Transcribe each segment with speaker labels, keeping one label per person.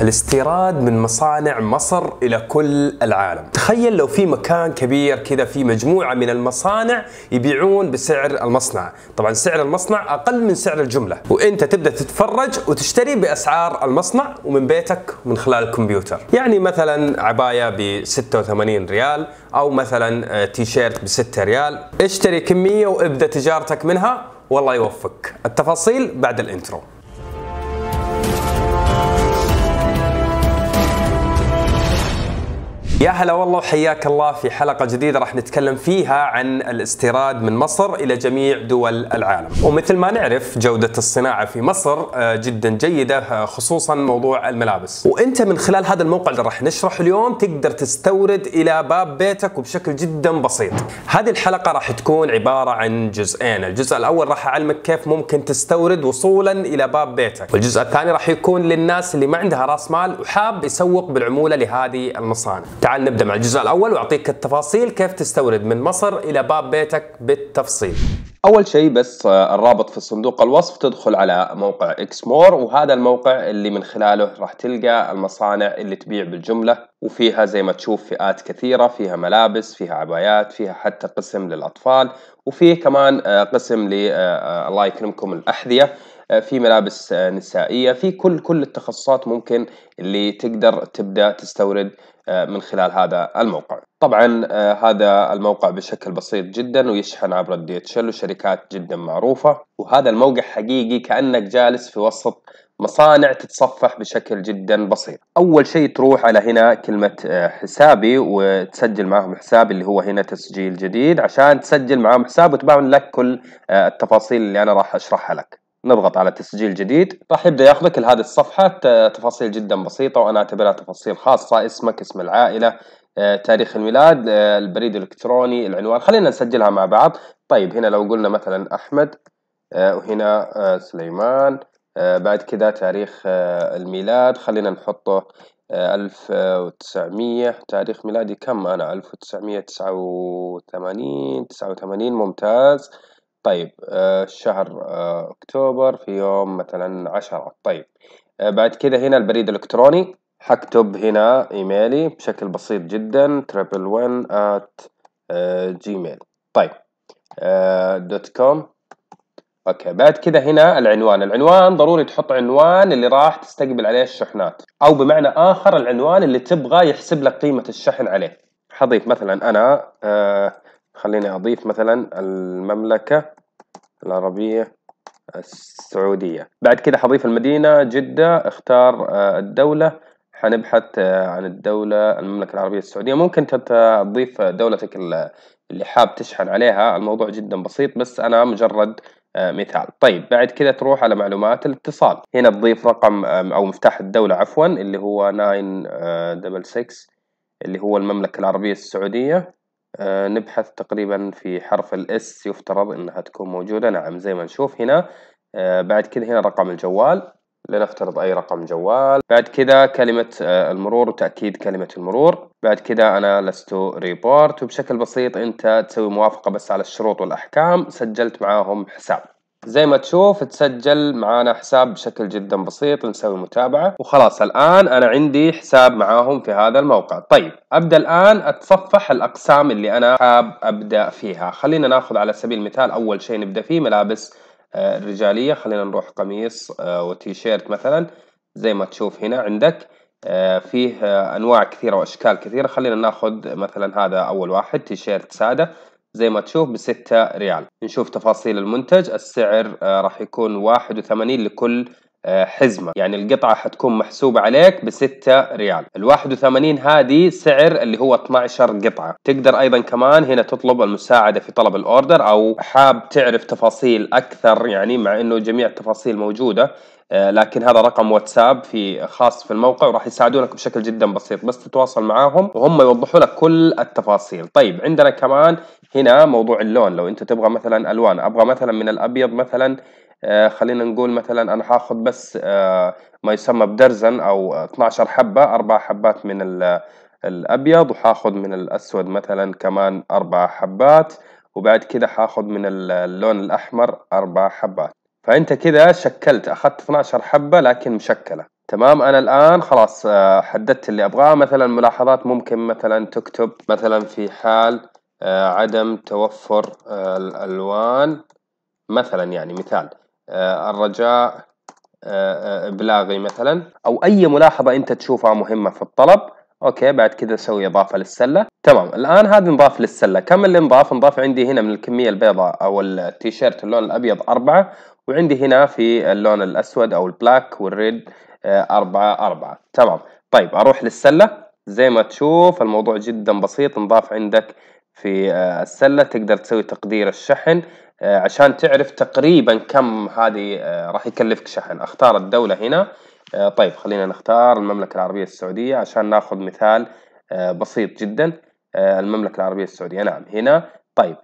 Speaker 1: الاستيراد من مصانع مصر الى كل العالم تخيل لو في مكان كبير كذا في مجموعه من المصانع يبيعون بسعر المصنع طبعا سعر المصنع اقل من سعر الجمله وانت تبدا تتفرج وتشتري باسعار المصنع ومن بيتك من خلال الكمبيوتر يعني مثلا عبايه ب 86 ريال او مثلا آه، تيشيرت ب 6 ريال اشتري كميه وابدا تجارتك منها والله يوفقك التفاصيل بعد الانترو يا هلا والله وحياك الله في حلقة جديدة راح نتكلم فيها عن الاستيراد من مصر إلى جميع دول العالم ومثل ما نعرف جودة الصناعة في مصر آه، جدا جيدة آه، خصوصا موضوع الملابس وانت من خلال هذا الموقع اللي راح نشرحه اليوم تقدر تستورد إلى باب بيتك وبشكل جدا بسيط هذه الحلقة راح تكون عبارة عن جزئين الجزء الأول راح أعلمك كيف ممكن تستورد وصولا إلى باب بيتك والجزء الثاني راح يكون للناس اللي ما عندها راس مال وحاب يسوق بالعمولة لهذه المصانع تعال نبدا مع الجزء الاول واعطيك التفاصيل كيف تستورد من مصر الى باب بيتك بالتفصيل اول شيء بس آه، الرابط في صندوق الوصف تدخل على موقع اكسمور وهذا الموقع اللي من خلاله راح تلقى المصانع اللي تبيع بالجمله وفيها زي ما تشوف فئات كثيره فيها ملابس فيها عبايات فيها حتى قسم للاطفال وفيه كمان آه، قسم آه، الله يكرمكم الاحذيه في ملابس نسائيه في كل كل التخصصات ممكن اللي تقدر تبدا تستورد آه، من خلال هذا الموقع طبعا آه، هذا الموقع بشكل بسيط جدا ويشحن عبر الدي اتش ال وشركات جدا معروفه وهذا الموقع حقيقي كانك جالس في وسط مصانع تتصفح بشكل جدا بسيط اول شيء تروح على هنا كلمة آه، حسابي وتسجل معهم حساب اللي هو هنا تسجيل جديد عشان تسجل معهم حساب وتبعون لك كل التفاصيل اللي انا راح اشرحها لك نضغط على تسجيل جديد راح يبدا ياخذك لهذه الصفحه تفاصيل جدا بسيطه وانا اعتبرها تفاصيل خاصه اسمك اسم العائله آه، تاريخ الميلاد آه، البريد الالكتروني العنوان خلينا نسجلها مع بعض طيب هنا لو قلنا مثلا احمد آه، وهنا سليمان بعد كذا تاريخ الميلاد خلينا نحطه 1900 تاريخ ميلادي كم أنا 1989 89 ممتاز طيب آه، شهر آه، أكتوبر في يوم مثلا عشرة طيب آه، بعد كده هنا البريد الإلكتروني حكتب هنا إيميلي بشكل بسيط جدا تريبل وين ات جيميل طيب دوت كوم اوكي بعد كده هنا العنوان العنوان ضروري تحط عنوان اللي راح تستقبل عليه الشحنات او بمعنى اخر العنوان اللي تبغى يحسب لك قيمه الشحن عليه حضيف مثلا انا خليني اضيف مثلا المملكه العربية السعودية بعد كده حضيف المدينة جدة اختار آه، الدولة حنبحث آه، عن الدولة المملكة العربية السعودية ممكن تضيف دولتك اللي حاب تشحن عليها الموضوع جدا بسيط بس أنا مجرد آه، مثال طيب بعد كده تروح على معلومات الاتصال هنا تضيف رقم أو مفتاح الدولة عفوا اللي هو 966 اللي هو المملكة العربية السعودية آه، نبحث تقريبا في حرف الاس يفترض انها تكون موجودة نعم زي ما نشوف هنا آه، بعد كده هنا رقم الجوال لنفترض أي رقم جوال بعد كذا كلمة آه، المرور وتأكيد كلمة المرور بعد كذا أنا لست ريبورت وبشكل بسيط أنت تسوي موافقة بس على الشروط والأحكام سجلت معاهم حساب زي ما تشوف تسجل معانا حساب بشكل جدا بسيط نسوي متابعة وخلاص الآن أنا عندي حساب معاهم في هذا الموقع طيب أبدأ الآن أتصفح الأقسام اللي أنا حاب أبدأ فيها خلينا ناخذ على سبيل المثال أول شيء نبدأ فيه ملابس الرجالية آه، خلينا نروح قميص آه، وتيشيرت مثلا زي ما تشوف هنا عندك آه، فيه أنواع كثيرة وأشكال كثيرة خلينا ناخذ مثلا هذا أول واحد تيشيرت سادة زي ما تشوف بستة ريال نشوف تفاصيل المنتج السعر آه، راح يكون واحد وثمانين لكل آه، حزمة يعني القطعة حتكون محسوبة عليك بستة ريال الواحد وثمانين هذه سعر اللي هو 12 قطعة تقدر أيضا كمان هنا تطلب المساعدة في طلب الأوردر أو حاب تعرف تفاصيل أكثر يعني مع أنه جميع التفاصيل موجودة آه، لكن هذا رقم واتساب في خاص في الموقع وراح يساعدونك بشكل جدا بسيط بس تتواصل معاهم وهم يوضحوا لك كل التفاصيل طيب عندنا كمان هنا موضوع اللون لو انت تبغى مثلا الوان ابغى مثلا من الابيض مثلا آه، خلينا نقول مثلا انا هاخذ بس آه، ما يسمى بدرزن او 12 حبه اربع حبات من الابيض وحاخذ من الاسود مثلا كمان اربع حبات وبعد كده هاخذ من اللون الاحمر اربع حبات فانت كده شكلت اخذت 12 حبه لكن مشكله تمام انا الان خلاص آه، حددت اللي ابغاه مثلا ملاحظات ممكن مثلا تكتب مثلا في حال آه، عدم توفر آه، الألوان مثلا يعني مثال آه، الرجاء إبلاغي مثلا أو أي ملاحظة أنت تشوفها مهمة في الطلب اوكي بعد كذا سوي اضافه للسله تمام الان هذا انضاف للسله كم اللي انضاف انضاف عندي هنا من الكميه البيضاء او التيشيرت اللون الابيض أربعة وعندي هنا في اللون الاسود او البلاك والريد أربعة أربعة تمام طيب اروح للسله زي ما تشوف الموضوع جدا بسيط انضاف عندك في آه، السله تقدر تسوي تقدير الشحن آه، عشان تعرف تقريبا كم هذه آه، راح يكلفك شحن اختار الدوله هنا طيب خلينا نختار المملكه العربيه السعوديه عشان ناخذ مثال بسيط جدا المملكه العربيه السعوديه نعم هنا طيب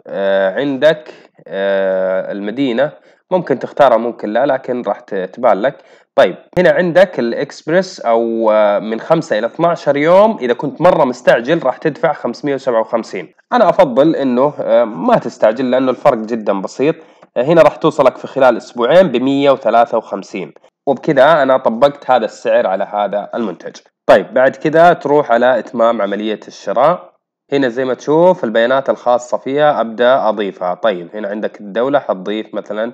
Speaker 1: عندك المدينه ممكن تختارها ممكن لا لكن راح تبان لك طيب هنا عندك الاكسبرس او آه، من 5 الى 12 يوم اذا كنت مره مستعجل راح تدفع 557 انا افضل انه آه، ما تستعجل لانه الفرق جدا بسيط آه، هنا راح توصلك في خلال اسبوعين ب 153 وبكذا انا طبقت هذا السعر على هذا المنتج طيب بعد كذا تروح على اتمام عمليه الشراء هنا زي ما تشوف البيانات الخاصة فيها أبدأ أضيفها طيب هنا عندك الدولة حتضيف مثلا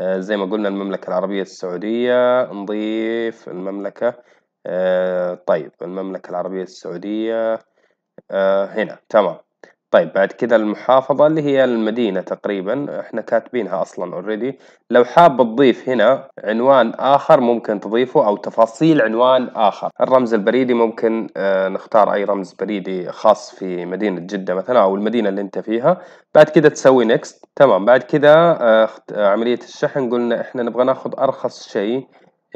Speaker 1: آه، زي ما قلنا المملكة العربية السعودية نضيف المملكة آه، طيب المملكة العربية السعودية آه، هنا تمام طيب بعد كذا المحافظة اللي هي المدينة تقريبا احنا كاتبينها اصلا اوريدي لو حاب تضيف هنا عنوان اخر ممكن تضيفه او تفاصيل عنوان اخر الرمز البريدي ممكن آه، نختار اي رمز بريدي خاص في مدينة جدة مثلا او المدينة اللي انت فيها بعد كذا تسوي نيكست تمام بعد كذا آه، عملية الشحن قلنا احنا نبغى ناخذ ارخص شيء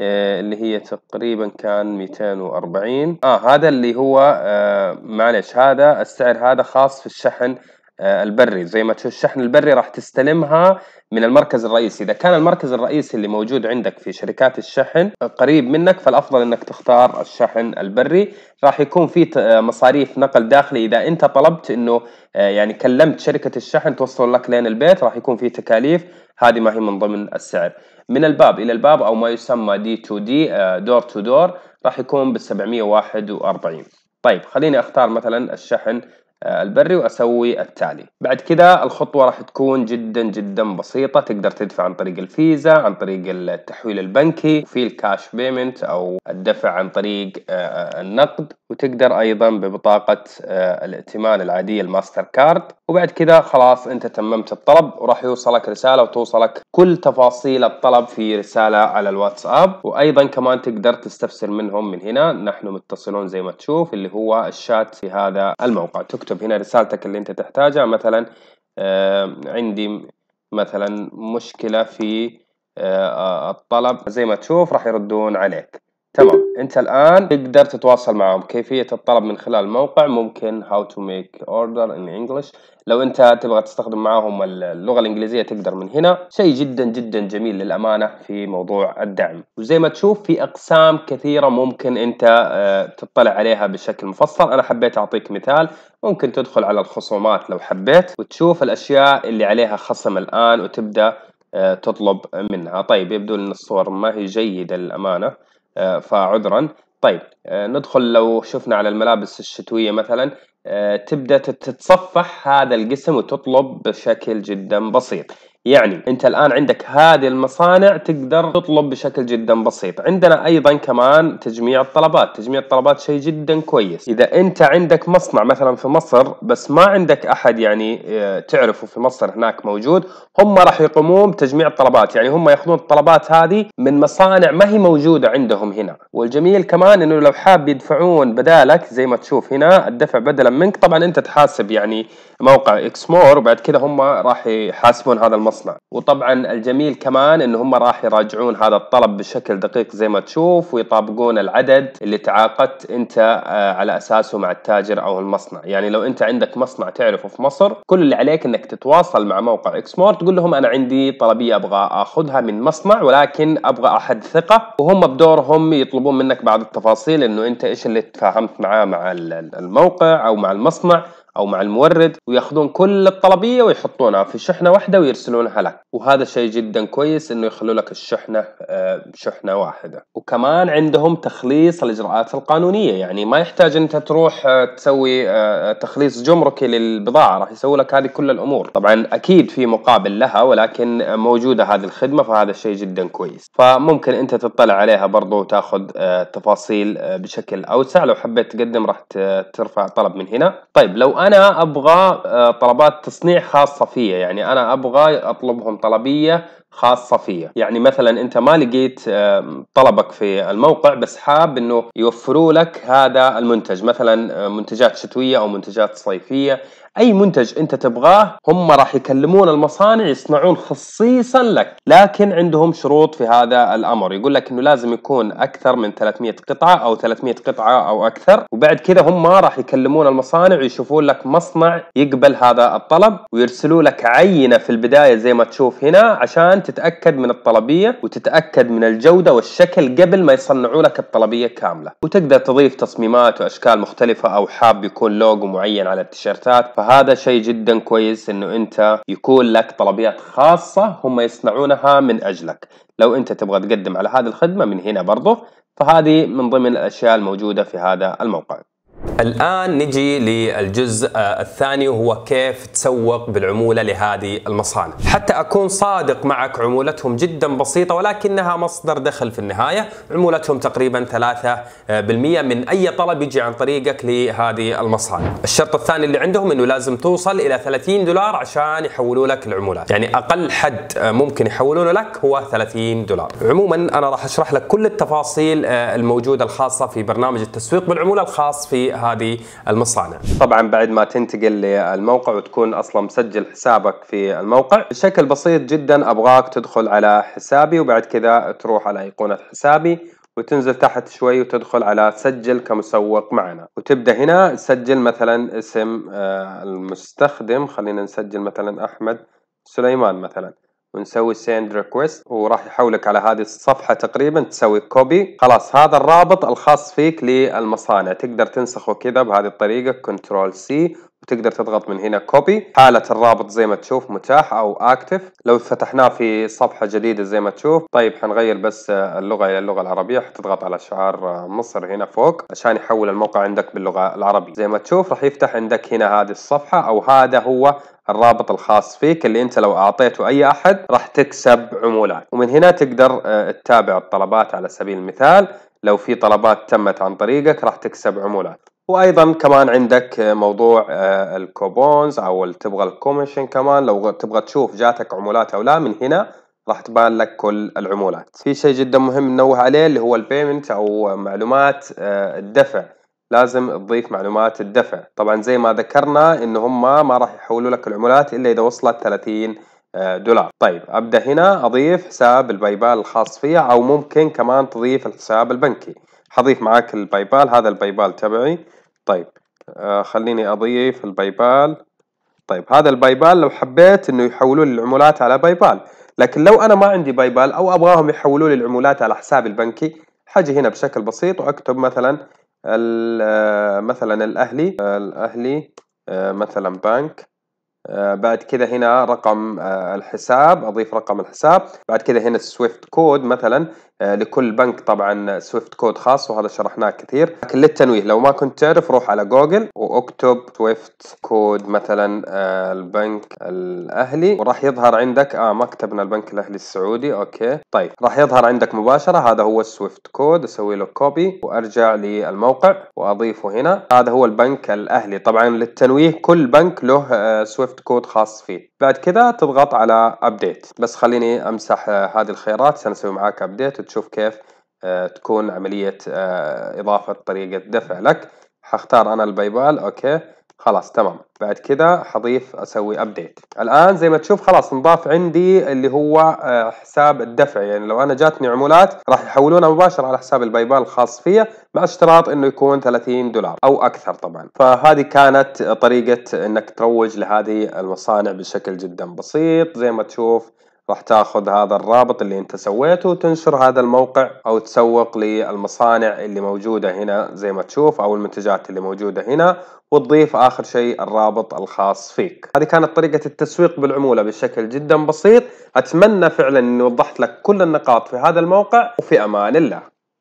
Speaker 1: آه، اللي هي تقريبا كان 240 اه هذا اللي هو آه معلش هذا السعر هذا خاص في الشحن آه، البري زي ما تشوف الشحن البري راح تستلمها من المركز الرئيسي اذا كان المركز الرئيسي اللي موجود عندك في شركات الشحن قريب منك فالافضل انك تختار الشحن البري راح يكون في آه، مصاريف نقل داخلي اذا انت طلبت انه آه، يعني كلمت شركه الشحن توصل لك لين البيت راح يكون في تكاليف هذه ما هي من ضمن السعر من الباب الى الباب او ما يسمى دي تو دي دور تو دور راح يكون ب 741 طيب خليني اختار مثلا الشحن آه، البري واسوي التالي بعد كده الخطوه راح تكون جدا جدا بسيطه تقدر تدفع عن طريق الفيزا عن طريق التحويل البنكي وفي الكاش بيمنت او الدفع عن طريق آه، آه، النقد وتقدر ايضا ببطاقه الائتمان العاديه الماستر كارد وبعد كده خلاص انت تممت الطلب وراح يوصلك رساله وتوصلك كل تفاصيل الطلب في رساله على الواتساب وايضا كمان تقدر تستفسر منهم من هنا نحن متصلون زي ما تشوف اللي هو الشات في هذا الموقع تكتب تكتب هنا رسالتك اللي انت تحتاجها مثلا آه، عندي مثلا مشكلة في آه، آه، الطلب زي ما تشوف راح يردون عليك تمام انت الان تقدر تتواصل معهم كيفيه الطلب من خلال الموقع ممكن how to make order in english لو انت تبغى تستخدم معاهم اللغه الانجليزيه تقدر من هنا شيء جدا جدا جميل للامانه في موضوع الدعم وزي ما تشوف في اقسام كثيره ممكن انت آه، تطلع عليها بشكل مفصل انا حبيت اعطيك مثال ممكن تدخل على الخصومات لو حبيت وتشوف الاشياء اللي عليها خصم الان وتبدا آه، تطلب منها طيب يبدو ان الصور ما هي جيده للامانه آه، فعذرا طيب آه، ندخل لو شفنا على الملابس الشتوية مثلا آه، تبدأ تتصفح هذا القسم وتطلب بشكل جدا بسيط يعني انت الان عندك هذه المصانع تقدر تطلب بشكل جدا بسيط عندنا ايضا كمان تجميع الطلبات تجميع الطلبات شيء جدا كويس اذا انت عندك مصنع مثلا في مصر بس ما عندك احد يعني آه، تعرفه في مصر هناك موجود هم راح يقومون بتجميع الطلبات يعني هم ياخذون الطلبات هذه من مصانع ما هي موجوده عندهم هنا والجميل كمان انه لو حاب يدفعون بدالك زي ما تشوف هنا الدفع بدلا منك طبعا انت تحاسب يعني موقع اكسمور وبعد كذا هم راح يحاسبون هذا المصنع المصنع وطبعا الجميل كمان ان هم راح يراجعون هذا الطلب بشكل دقيق زي ما تشوف ويطابقون العدد اللي تعاقدت انت آه، على اساسه مع التاجر او المصنع يعني لو انت عندك مصنع تعرفه في مصر كل اللي عليك انك تتواصل مع موقع اكسمور تقول لهم انا عندي طلبيه ابغى اخذها من مصنع ولكن ابغى احد ثقه وهم بدورهم يطلبون منك بعض التفاصيل انه انت ايش اللي تفاهمت معاه مع الموقع او مع المصنع او مع المورد وياخذون كل الطلبيه ويحطونها في شحنه واحده ويرسلونها لك وهذا شيء جدا كويس انه يخلوا لك الشحنه آه، شحنه واحده وكمان عندهم تخليص الاجراءات القانونيه يعني ما يحتاج انت تروح آه، تسوي آه، تخليص جمركي للبضاعه راح يسوي لك هذه كل الامور طبعا اكيد في مقابل لها ولكن موجوده هذه الخدمه فهذا الشيء جدا كويس فممكن انت تطلع عليها برضو وتاخذ تفاصيل بشكل اوسع لو حبيت تقدم راح ترفع طلب من هنا طيب لو انا ابغى آه، طلبات تصنيع خاصه فيا يعني انا ابغى اطلبهم طلبيه خاصة فيا يعني مثلا انت ما لقيت طلبك في الموقع بس حاب انه يوفروا لك هذا المنتج مثلا آه، منتجات شتوية او منتجات صيفية اي منتج انت تبغاه هم راح يكلمون المصانع يصنعون خصيصا لك لكن عندهم شروط في هذا الامر يقول لك انه لازم يكون اكثر من 300 قطعه او 300 قطعه او اكثر وبعد كذا هم راح يكلمون المصانع ويشوفون لك مصنع يقبل هذا الطلب ويرسلوا لك عينه في البدايه زي ما تشوف هنا عشان تتاكد من الطلبيه وتتاكد من الجوده والشكل قبل ما يصنعوا لك الطلبيه كامله وتقدر تضيف تصميمات واشكال مختلفه او حاب يكون لوجو معين على التيشيرتات فهذا شيء جدا كويس انه انت يكون لك طلبيات خاصه هم يصنعونها من اجلك لو انت تبغى تقدم على هذه الخدمه من هنا برضه فهذه من ضمن الاشياء الموجوده في هذا الموقع الآن نجي للجزء آه، الثاني وهو كيف تسوق بالعمولة لهذه المصانع حتى أكون صادق معك عمولتهم جدا بسيطة ولكنها مصدر دخل في النهاية عمولتهم تقريبا 3% آه، من أي طلب يجي عن طريقك لهذه المصانع الشرط الثاني اللي عندهم أنه لازم توصل إلى 30 دولار عشان يحولوا لك العمولات يعني أقل حد آه، ممكن يحولونه لك هو 30 دولار عموما أنا راح أشرح لك كل التفاصيل الموجودة الخاصة في برنامج التسويق بالعمولة الخاص في هذه المصانع طبعا بعد ما تنتقل للموقع وتكون اصلا مسجل حسابك في الموقع بشكل بسيط جدا ابغاك تدخل على حسابي وبعد كذا تروح على ايقونه حسابي وتنزل تحت شوي وتدخل على سجل كمسوق معنا وتبدا هنا تسجل مثلا اسم آه، المستخدم خلينا نسجل مثلا احمد سليمان مثلا ونسوي send request وراح يحولك على هذه الصفحة تقريبا تسوي كوبي خلاص هذا الرابط الخاص فيك للمصانع تقدر تنسخه كذا بهذه الطريقة كنترول سي وتقدر تضغط من هنا كوبي حالة الرابط زي ما تشوف متاح او اكتف لو فتحناه في صفحة جديدة زي ما تشوف طيب حنغير بس آه، اللغة الى اللغة العربية حتضغط على شعار آه، مصر هنا فوق عشان يحول الموقع عندك باللغة العربية زي ما تشوف راح يفتح عندك هنا هذه الصفحة او هذا هو الرابط الخاص فيك اللي انت لو اعطيته اي احد راح تكسب عمولات ومن هنا تقدر آه، تتابع الطلبات على سبيل المثال لو في طلبات تمت عن طريقك راح تكسب عمولات وايضا كمان عندك موضوع آه، الكوبونز او تبغى الكوميشن كمان لو تبغى تشوف جاتك عمولات او لا من هنا راح تبان لك كل العمولات في شيء جدا مهم ننوه عليه اللي هو البيمنت او معلومات آه، الدفع لازم تضيف معلومات الدفع طبعا زي ما ذكرنا ان هم ما راح يحولوا لك العمولات الا اذا وصلت 30 آه، دولار طيب ابدا هنا اضيف حساب الباي بال الخاص فيها او ممكن كمان تضيف الحساب البنكي حضيف معاك الباي بال هذا الباي بال تبعي طيب آه، خليني اضيف الباي بال طيب هذا الباي بال لو حبيت انه يحولوا لي العمولات على باي بال لكن لو انا ما عندي باي بال او ابغاهم يحولوا لي العمولات على حسابي البنكي حاجي هنا بشكل بسيط واكتب مثلا آه، مثلا الاهلي آه، الاهلي مثلا بنك آه، بعد كذا هنا رقم آه، الحساب اضيف رقم الحساب بعد كذا هنا السويفت كود مثلا آه، لكل بنك طبعا سويفت كود خاص وهذا شرحناه كثير لكن للتنويه لو ما كنت تعرف روح على جوجل واكتب سويفت كود مثلا البنك الاهلي وراح يظهر عندك اه ما كتبنا البنك الاهلي السعودي اوكي طيب راح يظهر عندك مباشره هذا هو السويفت كود اسوي له كوبي وارجع للموقع واضيفه هنا هذا هو البنك الاهلي طبعا للتنويه كل بنك له سويفت سويفت كود خاص فيه بعد كذا تضغط على ابديت بس خليني امسح آه، هذه الخيارات عشان اسوي معاك ابديت وتشوف كيف آه، تكون عملية آه، اضافة طريقة دفع لك حختار انا البايبال اوكي خلاص تمام بعد كده حضيف اسوي ابديت الان زي ما تشوف خلاص انضاف عندي اللي هو آه، حساب الدفع يعني لو انا جاتني عمولات راح يحولونها مباشره على حساب الباي بال الخاص فيا مع اشتراط انه يكون 30 دولار او اكثر طبعا فهذه كانت طريقه انك تروج لهذه المصانع بشكل جدا بسيط زي ما تشوف راح تاخذ هذا الرابط اللي انت سويته وتنشر هذا الموقع او تسوق للمصانع اللي موجودة هنا زي ما تشوف او المنتجات اللي موجودة هنا وتضيف اخر شيء الرابط الخاص فيك هذه كانت طريقة التسويق بالعمولة بشكل جدا بسيط اتمنى فعلا اني وضحت لك كل النقاط في هذا الموقع وفي امان الله